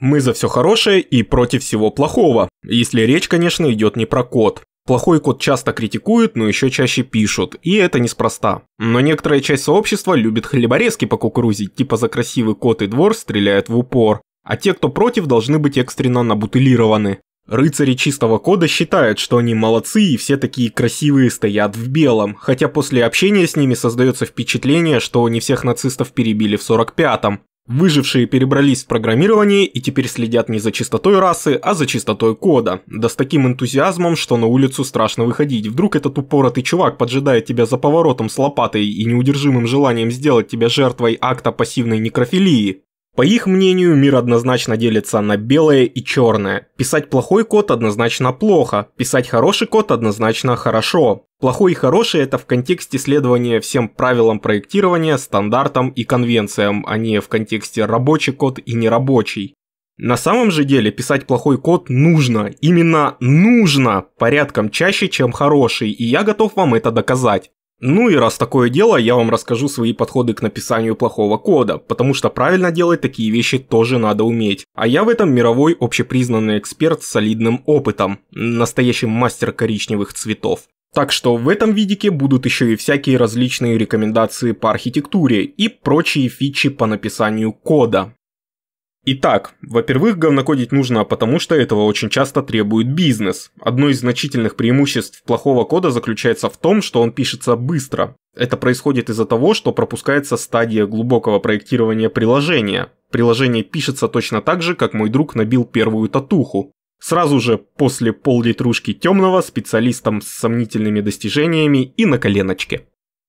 Мы за все хорошее и против всего плохого, если речь, конечно, идет не про код. Плохой код часто критикуют, но еще чаще пишут, и это неспроста. Но некоторая часть сообщества любит хлеборезки по кукурузе, типа за красивый код и двор стреляют в упор, а те, кто против, должны быть экстренно набутылированы. Рыцари чистого кода считают, что они молодцы и все такие красивые стоят в белом, хотя после общения с ними создается впечатление, что не всех нацистов перебили в 45-м. Выжившие перебрались в программирование и теперь следят не за чистотой расы, а за чистотой кода. Да с таким энтузиазмом, что на улицу страшно выходить. Вдруг этот упоротый чувак поджидает тебя за поворотом с лопатой и неудержимым желанием сделать тебя жертвой акта пассивной некрофилии. По их мнению, мир однозначно делится на белое и черное. Писать плохой код однозначно плохо, писать хороший код однозначно хорошо. Плохой и хороший это в контексте следования всем правилам проектирования, стандартам и конвенциям, а не в контексте рабочий код и нерабочий. На самом же деле писать плохой код нужно, именно нужно, порядком чаще, чем хороший, и я готов вам это доказать. Ну и раз такое дело, я вам расскажу свои подходы к написанию плохого кода, потому что правильно делать такие вещи тоже надо уметь. А я в этом мировой общепризнанный эксперт с солидным опытом, настоящий мастер коричневых цветов. Так что в этом видике будут еще и всякие различные рекомендации по архитектуре и прочие фичи по написанию кода. Итак, во-первых, говнокодить нужно, а потому что этого очень часто требует бизнес. Одно из значительных преимуществ плохого кода заключается в том, что он пишется быстро. Это происходит из-за того, что пропускается стадия глубокого проектирования приложения. Приложение пишется точно так же, как мой друг набил первую татуху. Сразу же после пол-литрушки темного специалистом с сомнительными достижениями и на коленочке.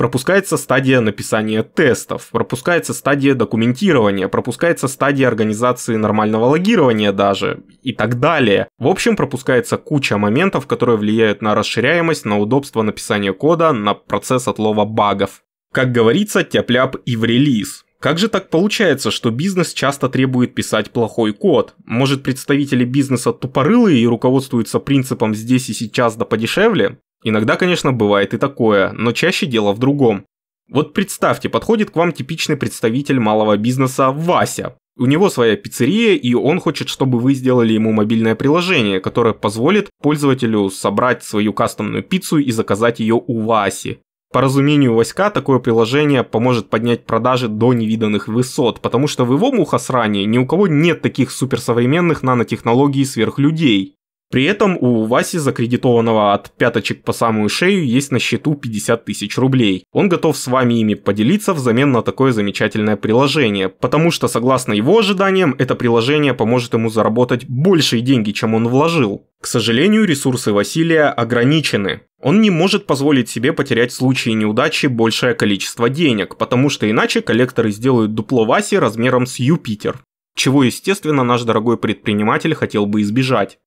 Пропускается стадия написания тестов, пропускается стадия документирования, пропускается стадия организации нормального логирования даже и так далее. В общем, пропускается куча моментов, которые влияют на расширяемость, на удобство написания кода, на процесс отлова багов. Как говорится, тяп-ляп и в релиз. Как же так получается, что бизнес часто требует писать плохой код? Может представители бизнеса тупорылые и руководствуются принципом «здесь и сейчас да подешевле»? Иногда, конечно, бывает и такое, но чаще дело в другом. Вот представьте, подходит к вам типичный представитель малого бизнеса Вася. У него своя пиццерия, и он хочет, чтобы вы сделали ему мобильное приложение, которое позволит пользователю собрать свою кастомную пиццу и заказать ее у Васи. По разумению Васька, такое приложение поможет поднять продажи до невиданных высот, потому что в его мухосрании ни у кого нет таких суперсовременных нанотехнологий сверхлюдей. При этом у Васи, закредитованного от пяточек по самую шею, есть на счету 50 тысяч рублей. Он готов с вами ими поделиться взамен на такое замечательное приложение, потому что, согласно его ожиданиям, это приложение поможет ему заработать большие деньги, чем он вложил. К сожалению, ресурсы Василия ограничены. Он не может позволить себе потерять в случае неудачи большее количество денег, потому что иначе коллекторы сделают дупло Васи размером с Юпитер чего, естественно, наш дорогой предприниматель хотел бы избежать.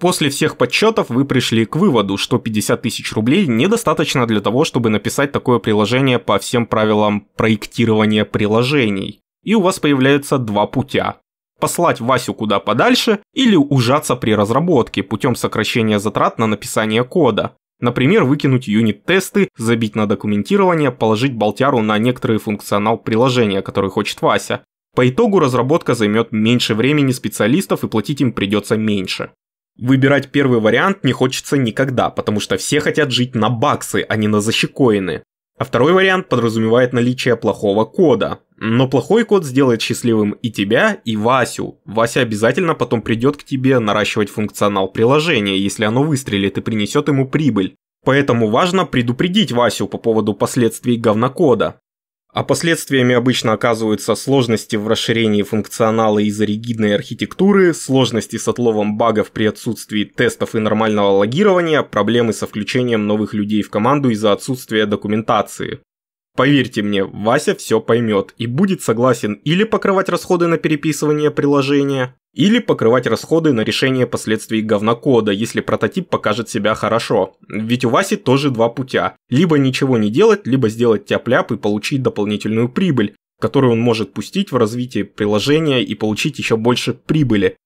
После всех подсчетов вы пришли к выводу, что 50 тысяч рублей недостаточно для того, чтобы написать такое приложение по всем правилам проектирования приложений. И у вас появляются два путя. Послать Васю куда подальше или ужаться при разработке путем сокращения затрат на написание кода. Например, выкинуть юнит-тесты, забить на документирование, положить болтяру на некоторый функционал приложения, который хочет Вася. По итогу разработка займет меньше времени специалистов и платить им придется меньше. Выбирать первый вариант не хочется никогда, потому что все хотят жить на баксы, а не на защекоины. А второй вариант подразумевает наличие плохого кода. Но плохой код сделает счастливым и тебя, и Васю. Вася обязательно потом придет к тебе наращивать функционал приложения, если оно выстрелит и принесет ему прибыль. Поэтому важно предупредить Васю по поводу последствий говнокода. А последствиями обычно оказываются сложности в расширении функционала из-за ригидной архитектуры, сложности с отловом багов при отсутствии тестов и нормального логирования, проблемы со включением новых людей в команду из-за отсутствия документации. Поверьте мне, Вася все поймет и будет согласен или покрывать расходы на переписывание приложения, или покрывать расходы на решение последствий говнокода, если прототип покажет себя хорошо. Ведь у Васи тоже два путя. Либо ничего не делать, либо сделать тяп-ляп и получить дополнительную прибыль, которую он может пустить в развитие приложения и получить еще больше прибыли.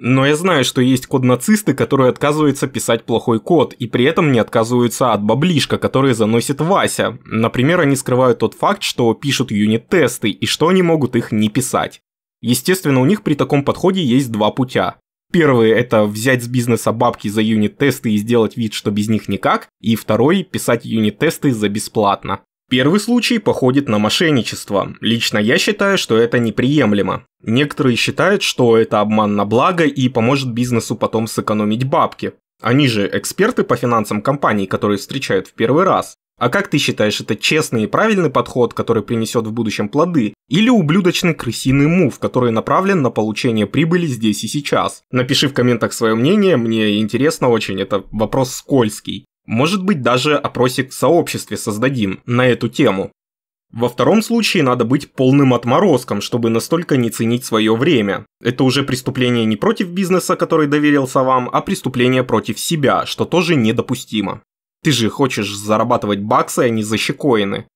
Но я знаю, что есть код-нацисты, которые отказываются писать плохой код, и при этом не отказываются от баблишка, который заносит Вася. Например, они скрывают тот факт, что пишут юнит-тесты, и что они могут их не писать. Естественно, у них при таком подходе есть два путя. Первый – это взять с бизнеса бабки за юнит-тесты и сделать вид, что без них никак, и второй – писать юнит-тесты за бесплатно. Первый случай походит на мошенничество. Лично я считаю, что это неприемлемо. Некоторые считают, что это обман на благо и поможет бизнесу потом сэкономить бабки. Они же эксперты по финансам компаний, которые встречают в первый раз. А как ты считаешь, это честный и правильный подход, который принесет в будущем плоды, или ублюдочный крысиный мув, который направлен на получение прибыли здесь и сейчас? Напиши в комментах свое мнение, мне интересно очень, это вопрос скользкий. Может быть, даже опросик в сообществе создадим на эту тему. Во втором случае надо быть полным отморозком, чтобы настолько не ценить свое время. Это уже преступление не против бизнеса, который доверился вам, а преступление против себя, что тоже недопустимо. Ты же хочешь зарабатывать баксы, а не защекоины.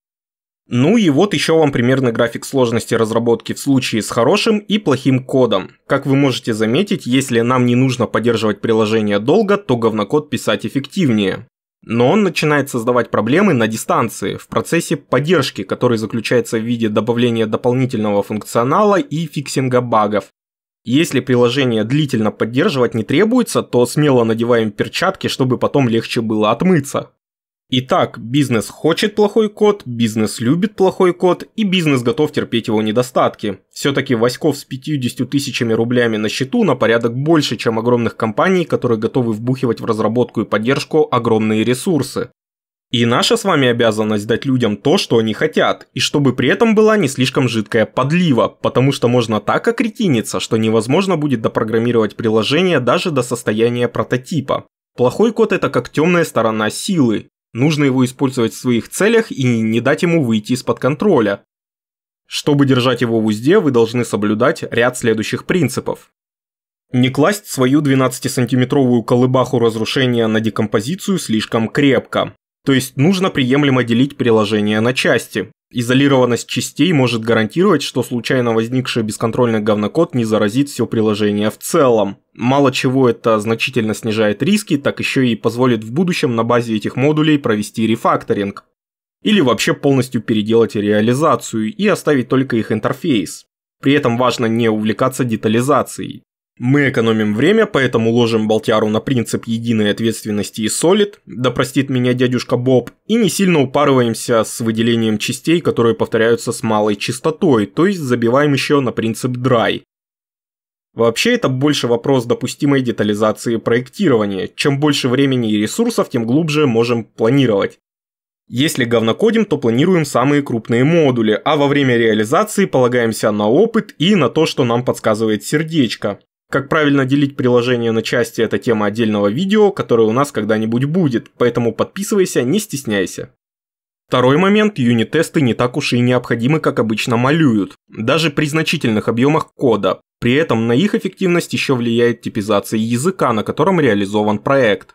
Ну и вот еще вам примерный график сложности разработки в случае с хорошим и плохим кодом. Как вы можете заметить, если нам не нужно поддерживать приложение долго, то говнокод писать эффективнее. Но он начинает создавать проблемы на дистанции, в процессе поддержки, который заключается в виде добавления дополнительного функционала и фиксинга багов. Если приложение длительно поддерживать не требуется, то смело надеваем перчатки, чтобы потом легче было отмыться. Итак, бизнес хочет плохой код, бизнес любит плохой код и бизнес готов терпеть его недостатки. Все-таки Васьков с 50 тысячами рублями на счету на порядок больше, чем огромных компаний, которые готовы вбухивать в разработку и поддержку огромные ресурсы. И наша с вами обязанность дать людям то, что они хотят, и чтобы при этом была не слишком жидкая подлива, потому что можно так окретиниться, что невозможно будет допрограммировать приложение даже до состояния прототипа. Плохой код это как темная сторона силы, Нужно его использовать в своих целях и не дать ему выйти из-под контроля. Чтобы держать его в узде, вы должны соблюдать ряд следующих принципов. Не класть свою 12-сантиметровую колыбаху разрушения на декомпозицию слишком крепко. То есть нужно приемлемо делить приложение на части. Изолированность частей может гарантировать, что случайно возникший бесконтрольный говнокод не заразит все приложение в целом. Мало чего это значительно снижает риски, так еще и позволит в будущем на базе этих модулей провести рефакторинг. Или вообще полностью переделать реализацию и оставить только их интерфейс. При этом важно не увлекаться детализацией. Мы экономим время, поэтому ложим Болтяру на принцип единой ответственности и солид, да простит меня дядюшка Боб, и не сильно упарываемся с выделением частей, которые повторяются с малой частотой, то есть забиваем еще на принцип драй. Вообще это больше вопрос допустимой детализации проектирования, чем больше времени и ресурсов, тем глубже можем планировать. Если говнокодим, то планируем самые крупные модули, а во время реализации полагаемся на опыт и на то, что нам подсказывает сердечко. Как правильно делить приложение на части – это тема отдельного видео, которое у нас когда-нибудь будет, поэтому подписывайся, не стесняйся. Второй момент – юнит-тесты не так уж и необходимы, как обычно малюют, даже при значительных объемах кода. При этом на их эффективность еще влияет типизация языка, на котором реализован проект.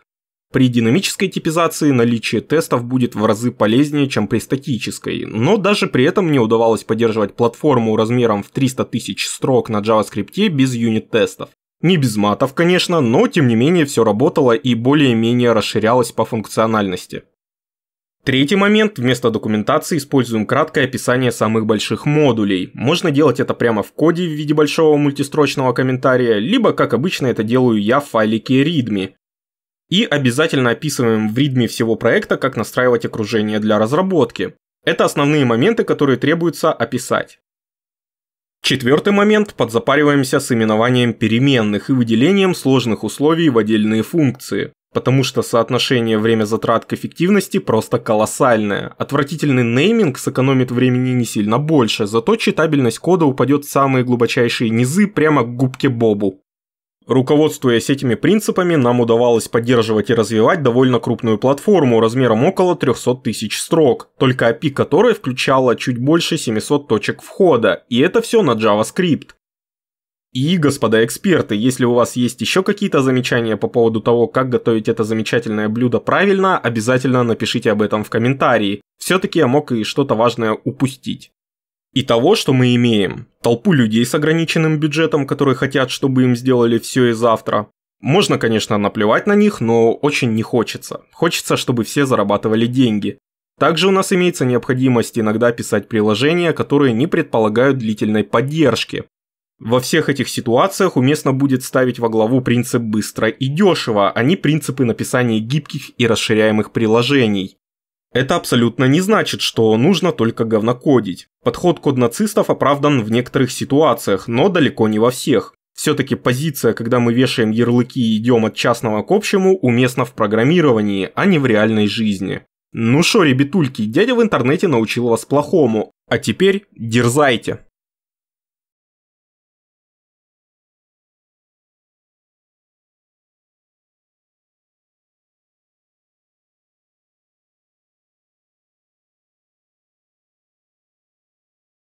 При динамической типизации наличие тестов будет в разы полезнее, чем при статической, но даже при этом не удавалось поддерживать платформу размером в 300 тысяч строк на JavaScript без юнит-тестов. Не без матов, конечно, но тем не менее все работало и более-менее расширялось по функциональности. Третий момент. Вместо документации используем краткое описание самых больших модулей. Можно делать это прямо в коде в виде большого мультистрочного комментария, либо, как обычно, это делаю я в файлике readme. И обязательно описываем в ритме всего проекта, как настраивать окружение для разработки. Это основные моменты, которые требуется описать. Четвертый момент – подзапариваемся с именованием переменных и выделением сложных условий в отдельные функции. Потому что соотношение время затрат к эффективности просто колоссальное. Отвратительный нейминг сэкономит времени не сильно больше, зато читабельность кода упадет в самые глубочайшие низы прямо к губке Бобу. Руководствуясь этими принципами, нам удавалось поддерживать и развивать довольно крупную платформу размером около 300 тысяч строк, только API которой включала чуть больше 700 точек входа, и это все на JavaScript. И, господа эксперты, если у вас есть еще какие-то замечания по поводу того, как готовить это замечательное блюдо правильно, обязательно напишите об этом в комментарии. Все-таки я мог и что-то важное упустить и того, что мы имеем. Толпу людей с ограниченным бюджетом, которые хотят, чтобы им сделали все и завтра. Можно, конечно, наплевать на них, но очень не хочется. Хочется, чтобы все зарабатывали деньги. Также у нас имеется необходимость иногда писать приложения, которые не предполагают длительной поддержки. Во всех этих ситуациях уместно будет ставить во главу принцип быстро и дешево, а не принципы написания гибких и расширяемых приложений. Это абсолютно не значит, что нужно только говнокодить. Подход код нацистов оправдан в некоторых ситуациях, но далеко не во всех. Все-таки позиция, когда мы вешаем ярлыки и идем от частного к общему, уместна в программировании, а не в реальной жизни. Ну шо, ребятульки, дядя в интернете научил вас плохому, а теперь дерзайте.